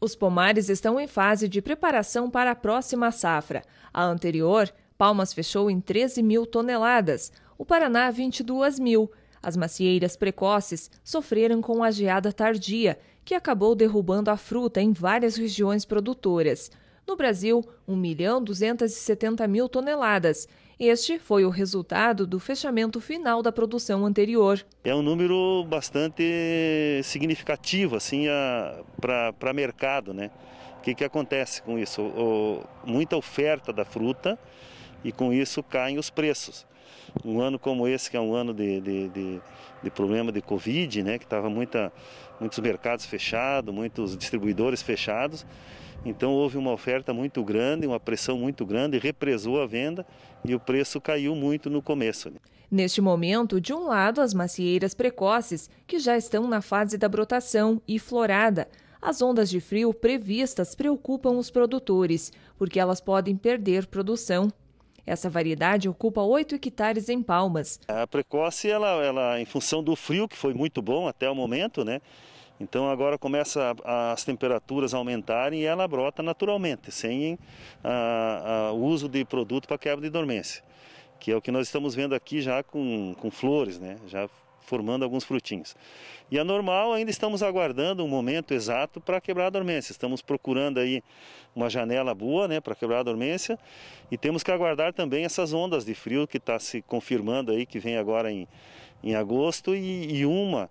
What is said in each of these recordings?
Os pomares estão em fase de preparação para a próxima safra. A anterior, Palmas fechou em 13 mil toneladas, o Paraná 22 mil. As macieiras precoces sofreram com a geada tardia, que acabou derrubando a fruta em várias regiões produtoras. No Brasil, 1 milhão 270 mil toneladas. Este foi o resultado do fechamento final da produção anterior. É um número bastante significativo assim, para mercado. Né? O que, que acontece com isso? O, muita oferta da fruta e com isso caem os preços. Um ano como esse, que é um ano de, de, de, de problema de Covid, né, que estava muitos mercados fechados, muitos distribuidores fechados, então houve uma oferta muito grande, uma pressão muito grande, represou a venda e o preço caiu muito no começo. Né. Neste momento, de um lado, as macieiras precoces, que já estão na fase da brotação e florada. As ondas de frio previstas preocupam os produtores, porque elas podem perder produção essa variedade ocupa 8 hectares em Palmas. A precoce, ela, ela, em função do frio, que foi muito bom até o momento, né? Então agora começa as temperaturas a aumentarem e ela brota naturalmente, sem o uso de produto para quebra de dormência, que é o que nós estamos vendo aqui já com, com flores, né? Já formando alguns frutinhos. E a é normal ainda estamos aguardando um momento exato para quebrar a dormência. Estamos procurando aí uma janela boa, né, para quebrar a dormência e temos que aguardar também essas ondas de frio que está se confirmando aí que vem agora em, em agosto e, e uma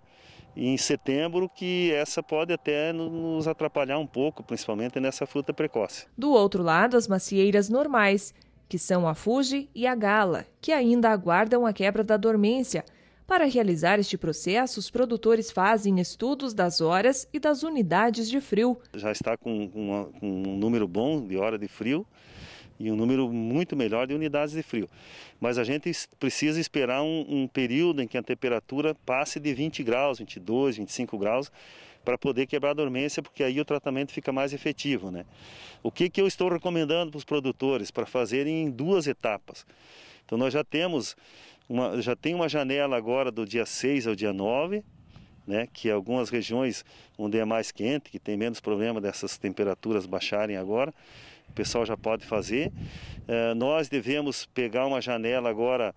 em setembro, que essa pode até nos atrapalhar um pouco, principalmente nessa fruta precoce. Do outro lado, as macieiras normais, que são a Fuji e a Gala, que ainda aguardam a quebra da dormência para realizar este processo, os produtores fazem estudos das horas e das unidades de frio. Já está com, uma, com um número bom de hora de frio e um número muito melhor de unidades de frio. Mas a gente precisa esperar um, um, período em que a temperatura passe de 20 graus, 22, 25 graus, para poder quebrar a dormência, porque aí o tratamento fica mais efetivo. Né? O que, que eu estou recomendando para os produtores para fazerem em duas etapas? Então nós já temos uma, já tem uma janela agora do dia 6 ao dia 9, né, que algumas regiões onde é mais quente, que tem menos problema dessas temperaturas baixarem agora, o pessoal já pode fazer. É, nós devemos pegar uma janela agora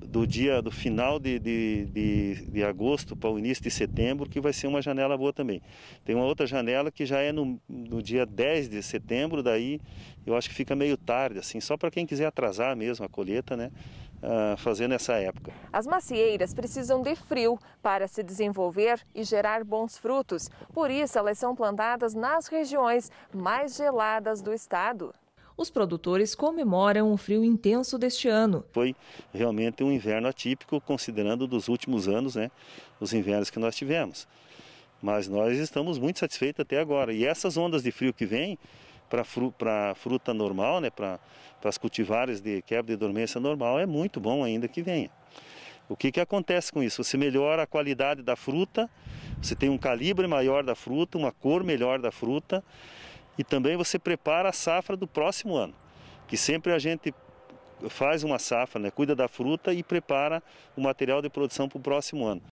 do dia do final de, de, de, de, agosto para o início de setembro, que vai ser uma janela boa também. Tem uma outra janela que já é no, no dia 10 de setembro, daí eu acho que fica meio tarde, assim, só para quem quiser atrasar mesmo a colheita, né? Uh, ah, fazer nessa época. As macieiras precisam de frio para se desenvolver e gerar bons frutos. Por isso, elas são plantadas nas regiões mais geladas do estado os produtores comemoram o frio intenso deste ano. Foi realmente um inverno atípico, considerando dos últimos anos, né, os invernos que nós tivemos. Mas nós estamos muito satisfeitos até agora. E essas ondas de frio que vêm, para fru, fruta normal, né, para as cultivares de quebra de dormência normal, é muito bom ainda que venha. O que, que acontece com isso? Você melhora a qualidade da fruta, você tem um calibre maior da fruta, uma cor melhor da fruta, e também você prepara a safra do próximo ano, que sempre a gente faz uma safra, né? cuida da fruta e prepara o material de produção para o próximo ano.